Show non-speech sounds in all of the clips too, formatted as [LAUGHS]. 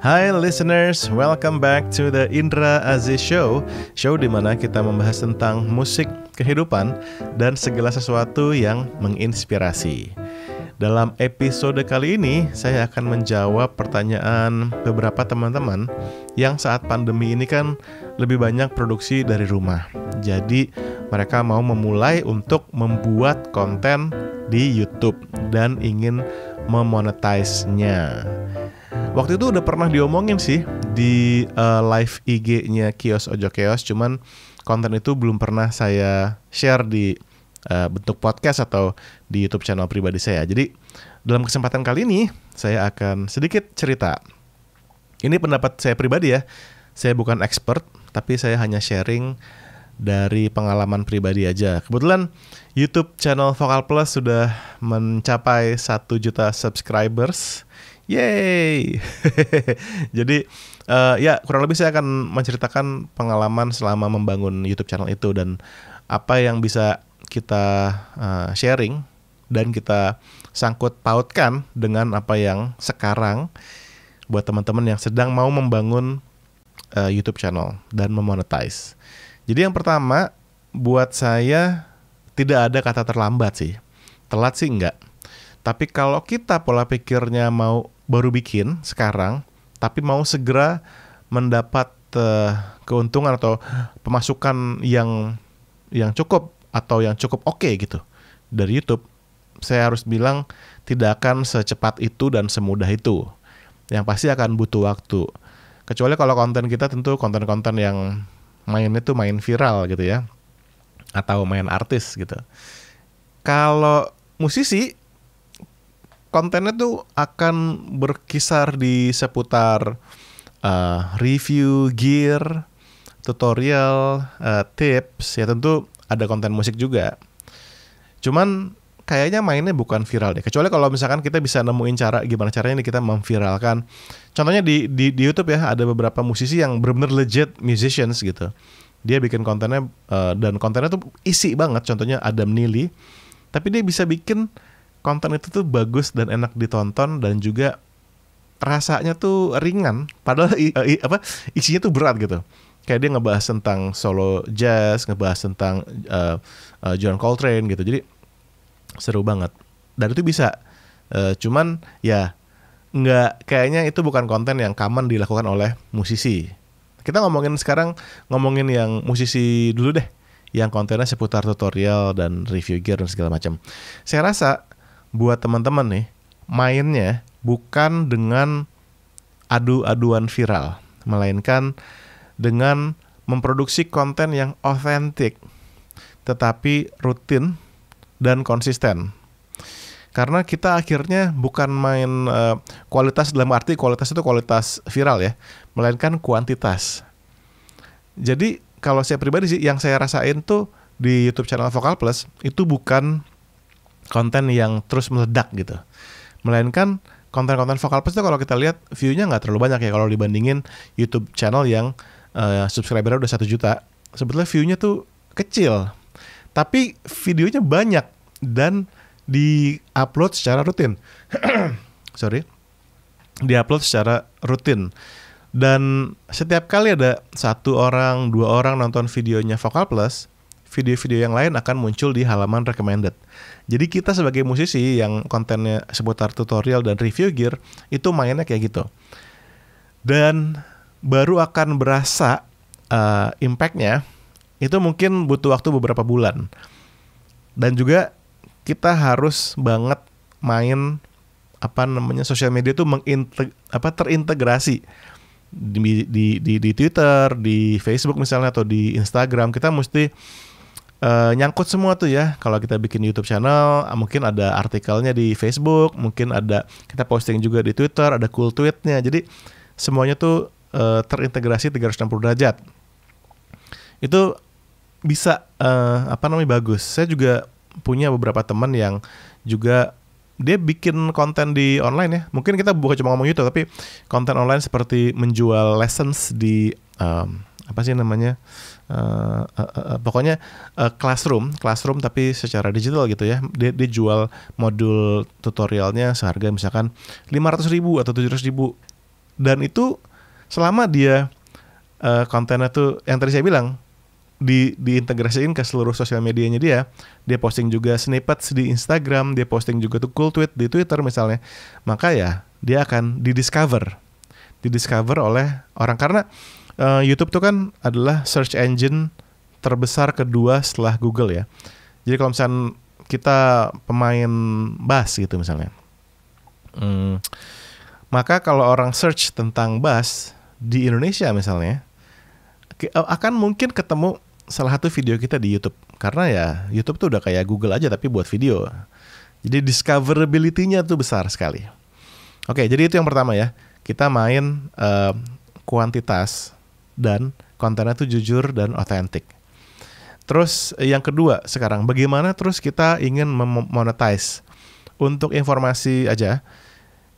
Hai listeners, welcome back to the Indra Aziz Show Show di mana kita membahas tentang musik, kehidupan, dan segala sesuatu yang menginspirasi Dalam episode kali ini, saya akan menjawab pertanyaan beberapa teman-teman Yang saat pandemi ini kan lebih banyak produksi dari rumah Jadi mereka mau memulai untuk membuat konten di YouTube dan ingin memonetize-nya Waktu itu udah pernah diomongin sih di uh, live IG-nya Kios Ojo Kios, cuman konten itu belum pernah saya share di uh, bentuk podcast atau di YouTube channel pribadi saya. Jadi dalam kesempatan kali ini saya akan sedikit cerita. Ini pendapat saya pribadi ya. Saya bukan expert, tapi saya hanya sharing dari pengalaman pribadi aja. Kebetulan YouTube channel Vokal Plus sudah mencapai 1 juta subscribers Yeay. [LAUGHS] Jadi uh, ya kurang lebih saya akan menceritakan pengalaman selama membangun YouTube channel itu dan apa yang bisa kita uh, sharing dan kita sangkut pautkan dengan apa yang sekarang buat teman-teman yang sedang mau membangun uh, YouTube channel dan memonetize. Jadi yang pertama buat saya tidak ada kata terlambat sih. Telat sih enggak. Tapi kalau kita pola pikirnya mau baru bikin sekarang tapi mau segera mendapat uh, keuntungan atau pemasukan yang yang cukup atau yang cukup oke okay gitu dari YouTube, saya harus bilang tidak akan secepat itu dan semudah itu. Yang pasti akan butuh waktu. Kecuali kalau konten kita tentu konten-konten yang mainnya tuh main viral gitu ya. Atau main artis gitu. Kalau musisi kontennya tuh akan berkisar di seputar uh, review gear, tutorial, uh, tips, ya tentu ada konten musik juga. Cuman kayaknya mainnya bukan viral deh. Kecuali kalau misalkan kita bisa nemuin cara gimana caranya kita memviralkan. Contohnya di, di di YouTube ya ada beberapa musisi yang benar-benar legit musicians gitu. Dia bikin kontennya uh, dan kontennya tuh isi banget. Contohnya Adam Neely. Tapi dia bisa bikin konten itu tuh bagus dan enak ditonton dan juga rasanya tuh ringan padahal i, eh, i, apa isinya tuh berat gitu kayak dia ngebahas tentang solo jazz ngebahas tentang uh, uh, John Coltrane gitu jadi seru banget dan itu bisa uh, cuman ya nggak kayaknya itu bukan konten yang common dilakukan oleh musisi kita ngomongin sekarang ngomongin yang musisi dulu deh yang kontennya seputar tutorial dan review gear dan segala macam saya rasa buat teman-teman nih mainnya bukan dengan adu-aduan viral, melainkan dengan memproduksi konten yang otentik tetapi rutin dan konsisten. Karena kita akhirnya bukan main uh, kualitas dalam arti kualitas itu kualitas viral ya, melainkan kuantitas. Jadi kalau saya pribadi sih yang saya rasain tuh di YouTube channel Vokal Plus itu bukan konten yang terus meledak gitu. Melainkan konten-konten vokal plus itu kalau kita lihat view-nya nggak terlalu banyak ya kalau dibandingin YouTube channel yang uh, subscribernya udah satu juta. Sebetulnya view-nya tuh kecil, tapi videonya banyak dan di-upload secara rutin. [CLEARS THROAT] Sorry. Di-upload secara rutin. Dan setiap kali ada satu orang, dua orang nonton videonya Vokal Plus, video-video yang lain akan muncul di halaman recommended. Jadi kita sebagai musisi yang kontennya seputar tutorial dan review gear itu mainnya kayak gitu. Dan baru akan berasa uh, impactnya itu mungkin butuh waktu beberapa bulan. Dan juga kita harus banget main apa namanya sosial media itu apa terintegrasi di, di di di Twitter, di Facebook misalnya atau di Instagram kita mesti uh, nyangkut semua tuh ya. Kalau kita bikin YouTube channel, mungkin ada artikelnya di Facebook, mungkin ada kita posting juga di Twitter, ada cool tweetnya. Jadi semuanya tuh uh, terintegrasi 360 derajat. Itu bisa uh, apa namanya bagus. Saya juga punya beberapa teman yang juga dia bikin konten di online ya. Mungkin kita bukan cuma ngomong YouTube, tapi konten online seperti menjual lessons di um, apa sih namanya uh, uh, uh, pokoknya uh, classroom classroom tapi secara digital gitu ya dia, dia jual modul tutorialnya seharga misalkan 500 ribu atau 700 ribu dan itu selama dia uh, kontennya tuh yang tadi saya bilang di diintegrasiin ke seluruh sosial medianya dia. Dia posting juga snippets di Instagram, dia posting juga tuh cool tweet di Twitter misalnya. Maka ya dia akan didiscover, didiscover oleh orang karena uh, YouTube tuh kan adalah search engine terbesar kedua setelah Google ya. Jadi kalau misalnya kita pemain bass gitu misalnya, hmm, maka kalau orang search tentang bass di Indonesia misalnya, eh, akan mungkin ketemu salah satu video kita di YouTube karena ya YouTube tuh udah kayak Google aja tapi buat video. Jadi discoverability-nya tuh besar sekali. Oke, jadi itu yang pertama ya. Kita main uh, kuantitas dan kontennya itu jujur dan otentik. Terus yang kedua sekarang bagaimana terus kita ingin memonetize untuk informasi aja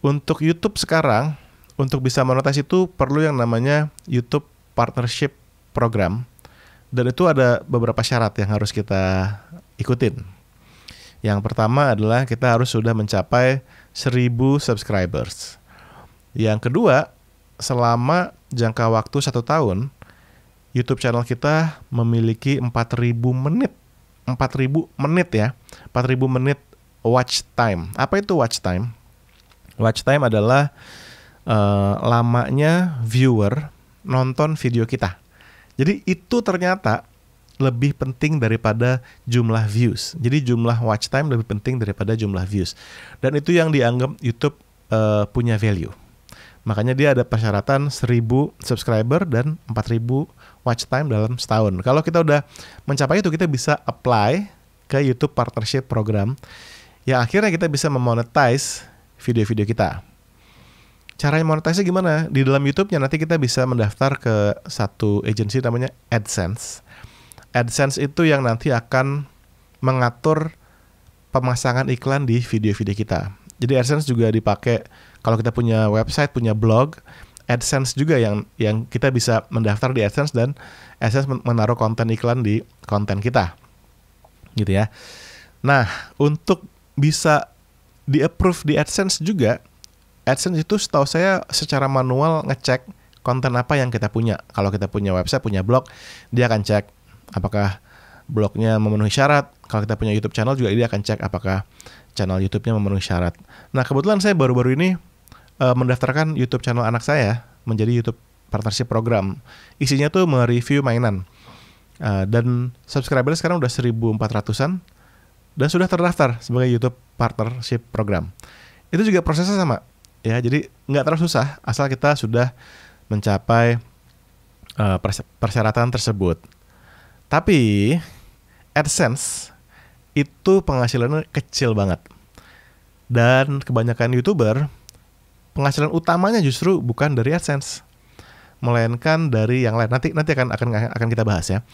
untuk YouTube sekarang untuk bisa monetize itu perlu yang namanya YouTube partnership program dan itu ada beberapa syarat yang harus kita ikutin. Yang pertama adalah kita harus sudah mencapai 1000 subscribers. Yang kedua, selama jangka waktu satu tahun, YouTube channel kita memiliki 4000 menit. 4000 menit ya. 4000 menit watch time. Apa itu watch time? Watch time adalah uh, lamanya viewer nonton video kita. Jadi itu ternyata lebih penting daripada jumlah views. Jadi jumlah watch time lebih penting daripada jumlah views. Dan itu yang dianggap YouTube uh, punya value. Makanya dia ada persyaratan 1000 subscriber dan 4000 watch time dalam setahun. Kalau kita udah mencapai itu kita bisa apply ke YouTube Partnership Program yang akhirnya kita bisa memonetize video-video kita. Caranya monetize gimana? Di dalam YouTube-nya nanti kita bisa mendaftar ke satu agensi namanya AdSense. AdSense itu yang nanti akan mengatur pemasangan iklan di video-video kita. Jadi AdSense juga dipakai kalau kita punya website, punya blog, AdSense juga yang yang kita bisa mendaftar di AdSense dan AdSense menaruh konten iklan di konten kita. Gitu ya. Nah, untuk bisa di approve di AdSense juga AdSense itu setahu saya secara manual ngecek konten apa yang kita punya. Kalau kita punya website, punya blog, dia akan cek apakah blognya memenuhi syarat. Kalau kita punya YouTube channel juga dia akan cek apakah channel YouTube-nya memenuhi syarat. Nah, kebetulan saya baru-baru ini uh, mendaftarkan YouTube channel anak saya menjadi YouTube partnership program. Isinya tuh mereview mainan. Uh, dan subscriber sekarang udah 1400-an dan sudah terdaftar sebagai YouTube partnership program. Itu juga prosesnya sama. Ya, jadi nggak terlalu susah asal kita sudah mencapai eh, persyaratan tersebut. Tapi AdSense itu penghasilannya kecil banget. Dan kebanyakan YouTuber penghasilan utamanya justru bukan dari AdSense melainkan dari yang lain. Nanti nanti akan akan akan kita bahas ya.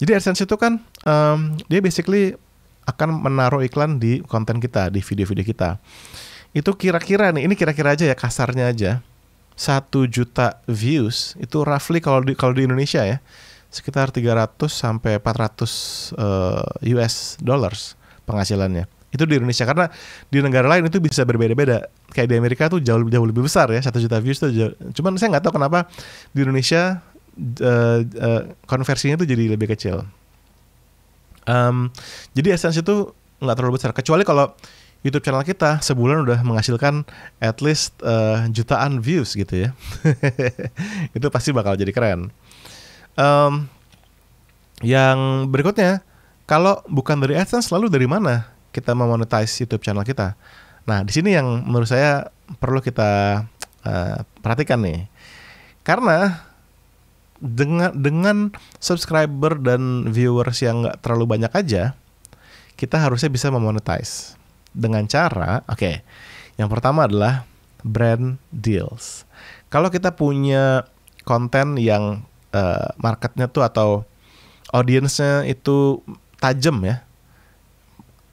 Jadi AdSense itu kan um, dia basically akan menaruh iklan di konten kita, di video-video kita. Itu kira-kira nih, ini kira-kira aja ya kasarnya aja. satu juta views itu roughly kalau di kalau di Indonesia ya sekitar 300 sampai 400 uh, US dollars penghasilannya itu di Indonesia karena di negara lain itu bisa berbeda-beda kayak di Amerika tuh jauh jauh lebih besar ya satu juta views tuh jauh. cuman saya nggak tahu kenapa di Indonesia uh, uh, konversinya tuh jadi lebih kecil um, jadi essence itu nggak terlalu besar kecuali kalau YouTube channel kita sebulan udah menghasilkan at least uh, jutaan views gitu ya [LAUGHS] itu pasti bakal jadi keren um, yang berikutnya kalau bukan dari AdSense lalu dari mana kita memonetize YouTube channel kita. Nah, di sini yang menurut saya perlu kita uh, perhatikan nih. Karena dengan dengan subscriber dan viewers yang nggak terlalu banyak aja, kita harusnya bisa memonetize dengan cara, oke, okay, yang pertama adalah brand deals. Kalau kita punya konten yang uh, marketnya tuh atau audiensnya itu tajam ya,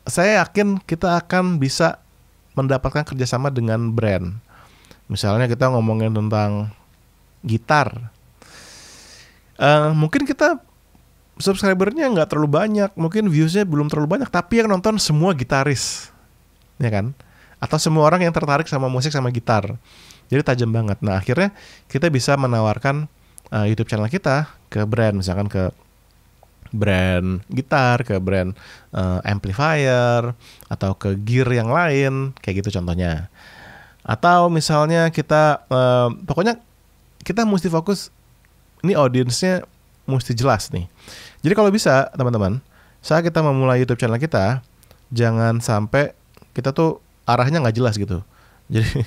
saya yakin kita akan bisa mendapatkan kerjasama dengan brand. Misalnya kita ngomongin tentang gitar, uh, mungkin kita subscribernya nggak terlalu banyak, mungkin viewsnya belum terlalu banyak, tapi yang nonton semua gitaris, ya kan? Atau semua orang yang tertarik sama musik sama gitar, jadi tajam banget. Nah akhirnya kita bisa menawarkan uh, YouTube channel kita ke brand, misalkan ke brand gitar, ke brand uh, amplifier, atau ke gear yang lain, kayak gitu contohnya. Atau misalnya kita, uh, pokoknya kita mesti fokus, ini audiensnya mesti jelas nih. Jadi kalau bisa teman-teman, saat kita memulai YouTube channel kita, jangan sampai kita tuh arahnya nggak jelas gitu. [LAUGHS] Jadi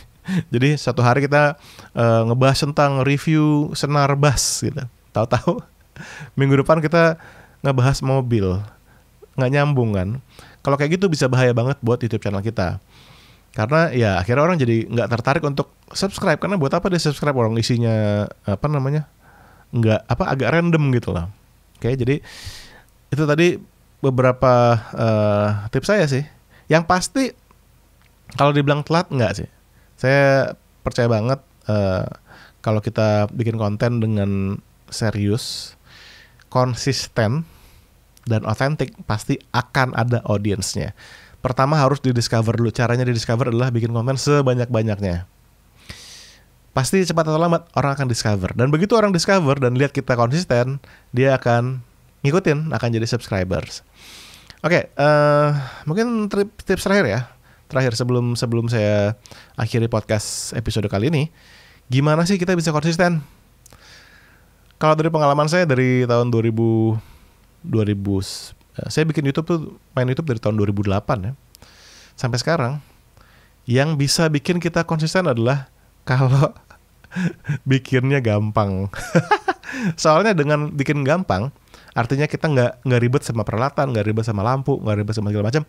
jadi satu hari kita uh, ngebahas tentang review senar bass gitu. Tahu-tahu [LAUGHS] minggu depan kita ngebahas mobil nggak nyambung kan kalau kayak gitu bisa bahaya banget buat YouTube channel kita karena ya akhirnya orang jadi nggak tertarik untuk subscribe karena buat apa dia subscribe orang isinya apa namanya nggak apa agak random gitu lah oke jadi itu tadi beberapa uh, tips saya sih yang pasti kalau dibilang telat nggak sih saya percaya banget uh, kalau kita bikin konten dengan serius konsisten dan otentik pasti akan ada audiensnya. Pertama harus didiscover dulu. Caranya didiscover adalah bikin konten sebanyak-banyaknya. Pasti cepat atau lambat orang akan discover. Dan begitu orang discover dan lihat kita konsisten, dia akan ngikutin, akan jadi subscribers. Oke, okay, uh, eh, mungkin tips terakhir ya. Terakhir sebelum sebelum saya akhiri podcast episode kali ini, gimana sih kita bisa konsisten? Kalau dari pengalaman saya dari tahun 2000 2000 eh, saya bikin YouTube tuh main YouTube dari tahun 2008 ya. Sampai sekarang yang bisa bikin kita konsisten adalah [LAUGHS] kalau [LAUGHS] bikinnya gampang. [LAUGHS] Soalnya dengan bikin gampang, artinya kita nggak nggak ribet sama peralatan, nggak ribet sama lampu, nggak ribet sama segala macam.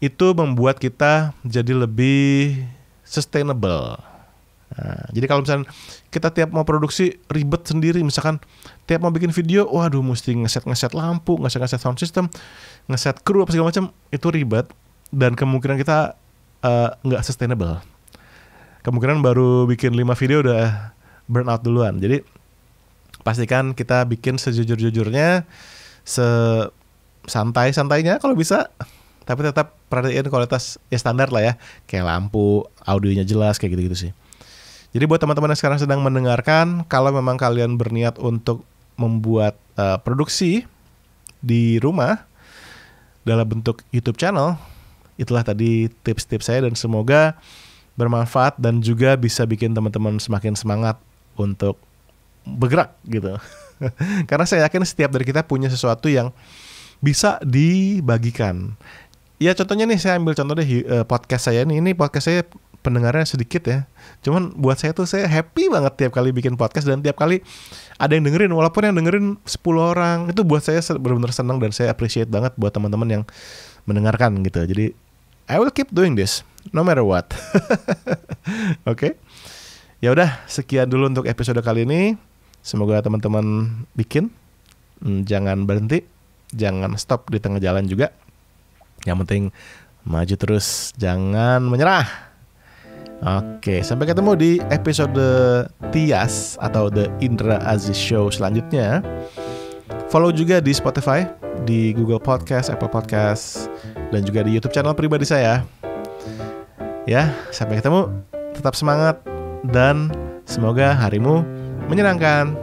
Itu membuat kita jadi lebih sustainable. Nah, jadi kalau misalnya kita tiap mau produksi ribet sendiri, misalkan tiap mau bikin video, waduh mesti ngeset ngeset lampu, ngeset ngeset sound system, ngeset kru apa segala macam, itu ribet dan kemungkinan kita eh, nggak uh, sustainable. Kemungkinan baru bikin 5 video udah burn out duluan. Jadi pastikan kita bikin sejujur-jujurnya, se santai-santainya kalau bisa tapi tetap perhatiin kualitas ya standar lah ya kayak lampu audionya jelas kayak gitu-gitu sih jadi buat teman-teman yang sekarang sedang mendengarkan, kalau memang kalian berniat untuk membuat uh, produksi di rumah dalam bentuk YouTube channel, itulah tadi tips-tips saya dan semoga bermanfaat dan juga bisa bikin teman-teman semakin semangat untuk bergerak gitu. [LAUGHS] Karena saya yakin setiap dari kita punya sesuatu yang bisa dibagikan. Ya contohnya nih saya ambil contoh deh eh, podcast saya nih. Ini podcast saya pendengarnya sedikit ya. Cuman buat saya tuh saya happy banget tiap kali bikin podcast dan tiap kali ada yang dengerin walaupun yang dengerin 10 orang itu buat saya benar-benar senang dan saya appreciate banget buat teman-teman yang mendengarkan gitu. Jadi I will keep doing this no matter what. [LAUGHS] Oke. okay? Ya udah, sekian dulu untuk episode kali ini. Semoga teman-teman bikin hmm, jangan berhenti, jangan stop di tengah jalan juga. Yang penting maju terus, jangan menyerah. Oke, sampai ketemu di episode Tias atau The Indra Aziz Show selanjutnya. Follow juga di Spotify, di Google Podcast, Apple Podcast, dan juga di YouTube channel pribadi saya. Ya, sampai ketemu. Tetap semangat dan semoga harimu menyenangkan.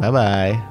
Bye bye.